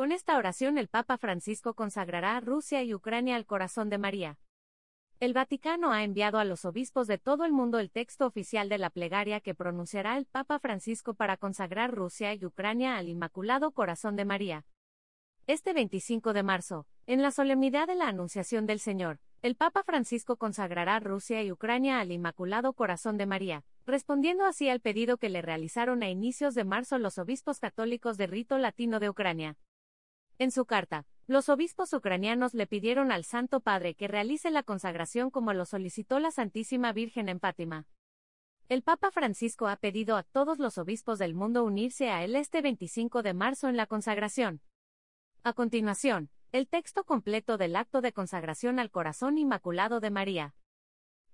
Con esta oración el Papa Francisco consagrará a Rusia y Ucrania al corazón de María. El Vaticano ha enviado a los obispos de todo el mundo el texto oficial de la plegaria que pronunciará el Papa Francisco para consagrar Rusia y Ucrania al Inmaculado Corazón de María. Este 25 de marzo, en la solemnidad de la Anunciación del Señor, el Papa Francisco consagrará Rusia y Ucrania al Inmaculado Corazón de María, respondiendo así al pedido que le realizaron a inicios de marzo los obispos católicos de rito latino de Ucrania. En su carta, los obispos ucranianos le pidieron al Santo Padre que realice la consagración como lo solicitó la Santísima Virgen en Fátima. El Papa Francisco ha pedido a todos los obispos del mundo unirse a él este 25 de marzo en la consagración. A continuación, el texto completo del acto de consagración al corazón inmaculado de María.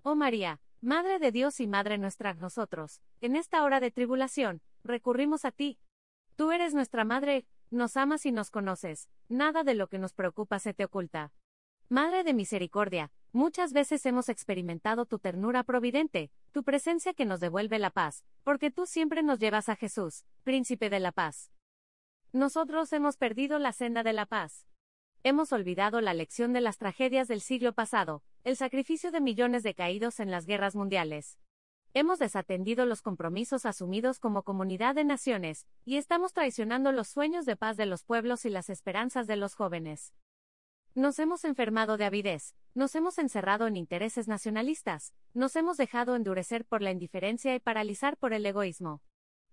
Oh María, Madre de Dios y Madre nuestra, nosotros, en esta hora de tribulación, recurrimos a ti. Tú eres nuestra Madre, nos amas y nos conoces, nada de lo que nos preocupa se te oculta. Madre de misericordia, muchas veces hemos experimentado tu ternura providente, tu presencia que nos devuelve la paz, porque tú siempre nos llevas a Jesús, príncipe de la paz. Nosotros hemos perdido la senda de la paz. Hemos olvidado la lección de las tragedias del siglo pasado, el sacrificio de millones de caídos en las guerras mundiales. Hemos desatendido los compromisos asumidos como comunidad de naciones, y estamos traicionando los sueños de paz de los pueblos y las esperanzas de los jóvenes. Nos hemos enfermado de avidez, nos hemos encerrado en intereses nacionalistas, nos hemos dejado endurecer por la indiferencia y paralizar por el egoísmo.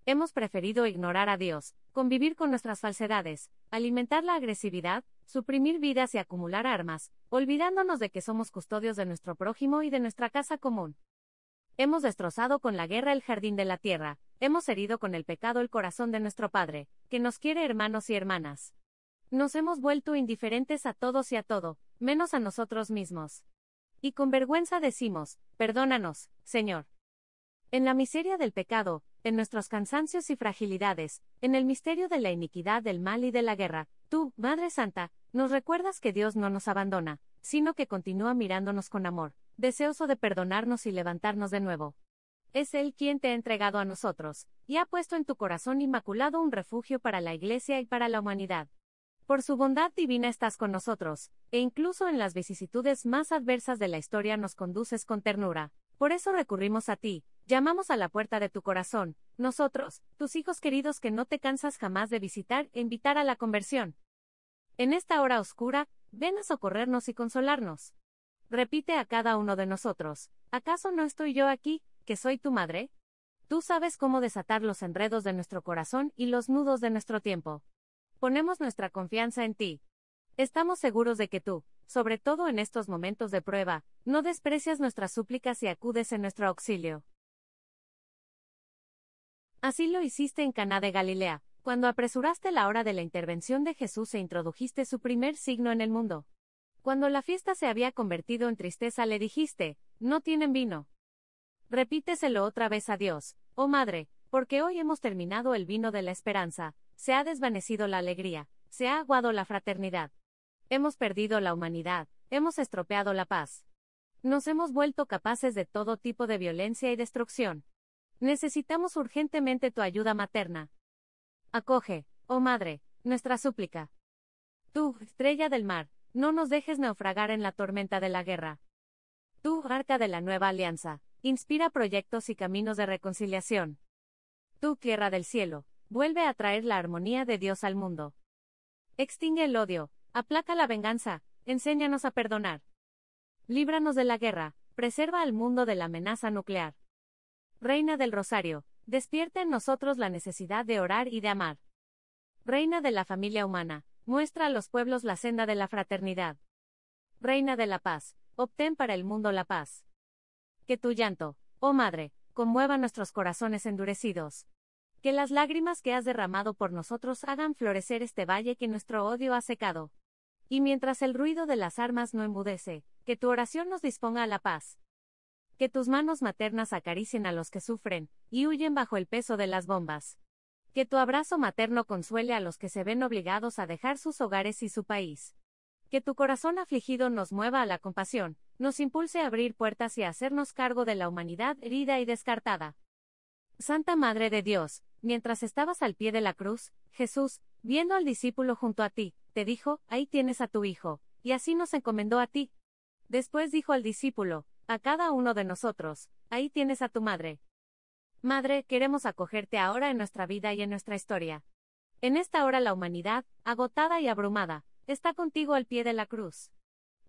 Hemos preferido ignorar a Dios, convivir con nuestras falsedades, alimentar la agresividad, suprimir vidas y acumular armas, olvidándonos de que somos custodios de nuestro prójimo y de nuestra casa común. Hemos destrozado con la guerra el jardín de la tierra, hemos herido con el pecado el corazón de nuestro Padre, que nos quiere hermanos y hermanas. Nos hemos vuelto indiferentes a todos y a todo, menos a nosotros mismos. Y con vergüenza decimos, perdónanos, Señor. En la miseria del pecado, en nuestros cansancios y fragilidades, en el misterio de la iniquidad del mal y de la guerra, tú, Madre Santa, nos recuerdas que Dios no nos abandona, sino que continúa mirándonos con amor, deseoso de perdonarnos y levantarnos de nuevo. Es Él quien te ha entregado a nosotros, y ha puesto en tu corazón inmaculado un refugio para la Iglesia y para la humanidad. Por su bondad divina estás con nosotros, e incluso en las vicisitudes más adversas de la historia nos conduces con ternura. Por eso recurrimos a ti, llamamos a la puerta de tu corazón, nosotros, tus hijos queridos que no te cansas jamás de visitar e invitar a la conversión. En esta hora oscura, ven a socorrernos y consolarnos. Repite a cada uno de nosotros, ¿acaso no estoy yo aquí, que soy tu madre? Tú sabes cómo desatar los enredos de nuestro corazón y los nudos de nuestro tiempo. Ponemos nuestra confianza en ti. Estamos seguros de que tú, sobre todo en estos momentos de prueba, no desprecias nuestras súplicas y acudes en nuestro auxilio. Así lo hiciste en Caná de Galilea, cuando apresuraste la hora de la intervención de Jesús e introdujiste su primer signo en el mundo. Cuando la fiesta se había convertido en tristeza le dijiste, no tienen vino. Repíteselo otra vez a Dios, oh Madre, porque hoy hemos terminado el vino de la esperanza, se ha desvanecido la alegría, se ha aguado la fraternidad. Hemos perdido la humanidad, hemos estropeado la paz. Nos hemos vuelto capaces de todo tipo de violencia y destrucción. Necesitamos urgentemente tu ayuda materna. Acoge, oh Madre, nuestra súplica. Tú, estrella del mar, no nos dejes naufragar en la tormenta de la guerra. Tú, arca de la nueva alianza, inspira proyectos y caminos de reconciliación. Tú, tierra del cielo, vuelve a traer la armonía de Dios al mundo. Extingue el odio, aplaca la venganza, enséñanos a perdonar. Líbranos de la guerra, preserva al mundo de la amenaza nuclear. Reina del Rosario, despierta en nosotros la necesidad de orar y de amar. Reina de la familia humana, Muestra a los pueblos la senda de la fraternidad. Reina de la paz, obtén para el mundo la paz. Que tu llanto, oh Madre, conmueva nuestros corazones endurecidos. Que las lágrimas que has derramado por nosotros hagan florecer este valle que nuestro odio ha secado. Y mientras el ruido de las armas no embudece, que tu oración nos disponga a la paz. Que tus manos maternas acaricien a los que sufren, y huyen bajo el peso de las bombas. Que tu abrazo materno consuele a los que se ven obligados a dejar sus hogares y su país. Que tu corazón afligido nos mueva a la compasión, nos impulse a abrir puertas y a hacernos cargo de la humanidad herida y descartada. Santa Madre de Dios, mientras estabas al pie de la cruz, Jesús, viendo al discípulo junto a ti, te dijo, ahí tienes a tu hijo, y así nos encomendó a ti. Después dijo al discípulo, a cada uno de nosotros, ahí tienes a tu madre, Madre, queremos acogerte ahora en nuestra vida y en nuestra historia. En esta hora la humanidad, agotada y abrumada, está contigo al pie de la cruz.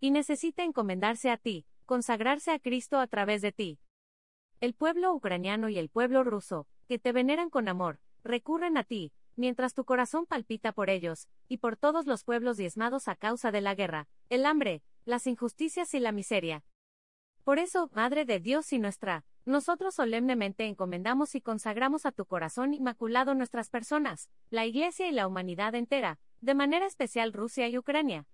Y necesita encomendarse a ti, consagrarse a Cristo a través de ti. El pueblo ucraniano y el pueblo ruso, que te veneran con amor, recurren a ti, mientras tu corazón palpita por ellos, y por todos los pueblos diezmados a causa de la guerra, el hambre, las injusticias y la miseria. Por eso, Madre de Dios y nuestra, nosotros solemnemente encomendamos y consagramos a tu corazón inmaculado nuestras personas, la Iglesia y la humanidad entera, de manera especial Rusia y Ucrania.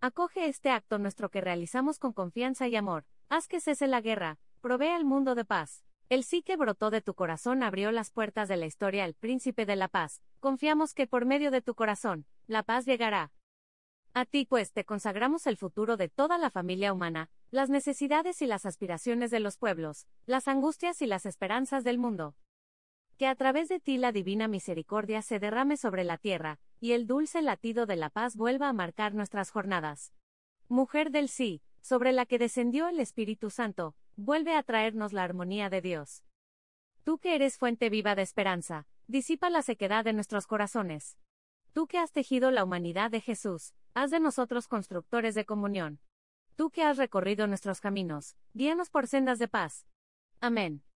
Acoge este acto nuestro que realizamos con confianza y amor, haz que cese la guerra, provee al mundo de paz. El sí que brotó de tu corazón abrió las puertas de la historia al príncipe de la paz, confiamos que por medio de tu corazón, la paz llegará. A ti pues te consagramos el futuro de toda la familia humana, las necesidades y las aspiraciones de los pueblos, las angustias y las esperanzas del mundo. Que a través de ti la divina misericordia se derrame sobre la tierra, y el dulce latido de la paz vuelva a marcar nuestras jornadas. Mujer del sí, sobre la que descendió el Espíritu Santo, vuelve a traernos la armonía de Dios. Tú que eres fuente viva de esperanza, disipa la sequedad de nuestros corazones. Tú que has tejido la humanidad de Jesús, haz de nosotros constructores de comunión tú que has recorrido nuestros caminos, guíanos por sendas de paz. Amén.